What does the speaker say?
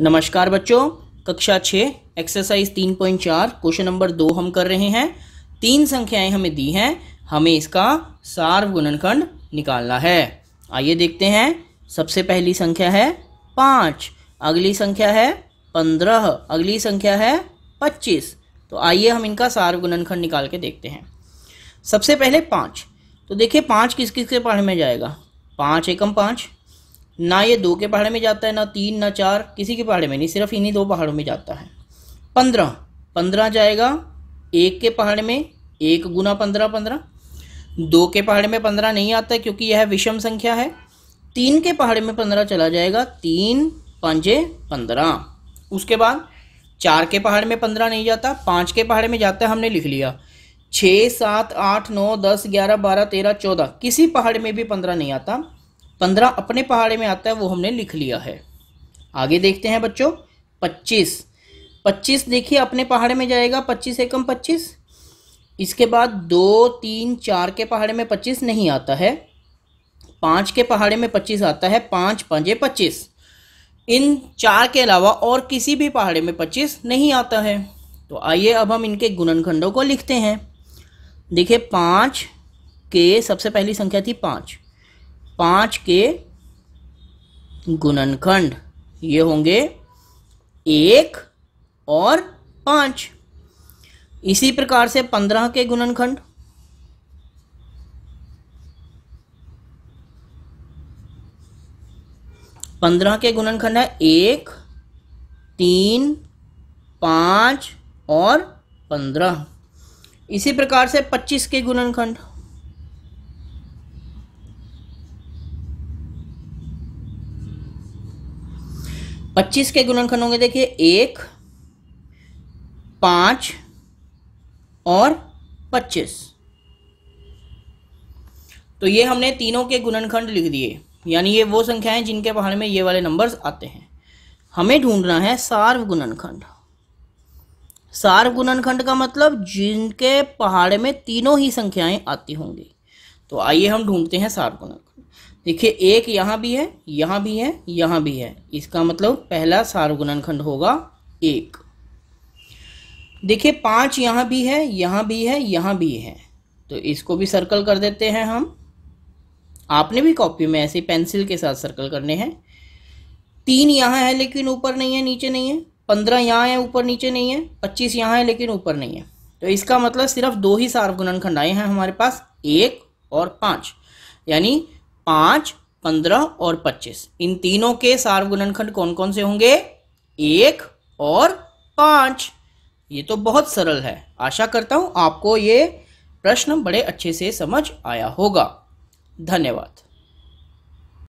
नमस्कार बच्चों कक्षा छः एक्सरसाइज तीन पॉइंट चार क्वेश्चन नंबर दो हम कर रहे हैं तीन संख्याएं हमें दी हैं हमें इसका सार्व गुणनखंड निकालना है आइए देखते हैं सबसे पहली संख्या है पाँच अगली संख्या है पंद्रह अगली संख्या है पच्चीस तो आइए हम इनका सार्व गुणनखंड निकाल के देखते हैं सबसे पहले पाँच तो देखिए पाँच किस किस के पढ़ में जाएगा पाँच एकम पाँच ना ये दो के पहाड़े में जाता है ना तीन ना चार किसी के पहाड़े में नहीं सिर्फ इन्हीं दो पहाड़ों में जाता है पंद्रह पंद्रह जाएगा एक के पहाड़ में एक गुना पंद्रह पंद्रह दो के पहाड़े में पंद्रह नहीं आता है क्योंकि यह विषम संख्या है तीन के पहाड़े में पंद्रह चला जाएगा तीन पंजे पंद्रह उसके बाद चार के पहाड़ में पंद्रह नहीं जाता पाँच के पहाड़ में जाता है हमने लिख लिया छः सात आठ नौ दस ग्यारह बारह तेरह चौदह किसी पहाड़ में भी पंद्रह नहीं आता पंद्रह अपने पहाड़े में आता है वो हमने लिख लिया है आगे देखते हैं बच्चों पच्चीस पच्चीस देखिए अपने पहाड़े में जाएगा पच्चीस एकम पच्चीस इसके बाद दो तीन चार के पहाड़े में पच्चीस नहीं आता है पाँच के पहाड़े में पच्चीस आता है पाँच पंजे पच्चीस इन चार के अलावा और किसी भी पहाड़े में पच्चीस नहीं आता है तो आइए अब हम इनके गुणनखंडों को लिखते हैं देखिए पाँच के सबसे पहली संख्या थी पाँच पाँच के गुणनखंड ये होंगे एक और पाँच इसी प्रकार से पंद्रह के गुणनखंड पंद्रह के गुणनखंड है एक तीन पाँच और पंद्रह इसी प्रकार से पच्चीस के गुणनखंड पच्चीस के गुणनखंड होंगे देखिए एक पांच और पच्चीस तो ये हमने तीनों के गुणनखंड लिख दिए यानी ये वो संख्याएं जिनके पहाड़ में ये वाले नंबर्स आते हैं हमें ढूंढना है सार्व गुणनखंड सार्व गुणनखंड का मतलब जिनके पहाड़ में तीनों ही संख्याएं आती होंगी तो आइए हम ढूंढते हैं सार्वगुणक देखिए एक यहाँ भी है यहाँ भी है यहाँ भी है इसका मतलब पहला सार्वगुणन खंड होगा एक देखिए पांच यहाँ भी है यहाँ भी है यहाँ भी है तो इसको भी सर्कल कर देते हैं हम आपने भी कॉपी में ऐसे पेंसिल के साथ सर्कल करने हैं तीन यहाँ है लेकिन ऊपर नहीं है नीचे नहीं है पंद्रह यहाँ है ऊपर नीचे नहीं है पच्चीस यहाँ है लेकिन ऊपर नहीं है तो इसका मतलब सिर्फ दो ही सार्वगुणन खंड आए हैं हमारे पास एक और पाँच यानी पाँच पंद्रह और पच्चीस इन तीनों के सार्वगुणनखंड कौन कौन से होंगे एक और पाँच ये तो बहुत सरल है आशा करता हूँ आपको ये प्रश्न बड़े अच्छे से समझ आया होगा धन्यवाद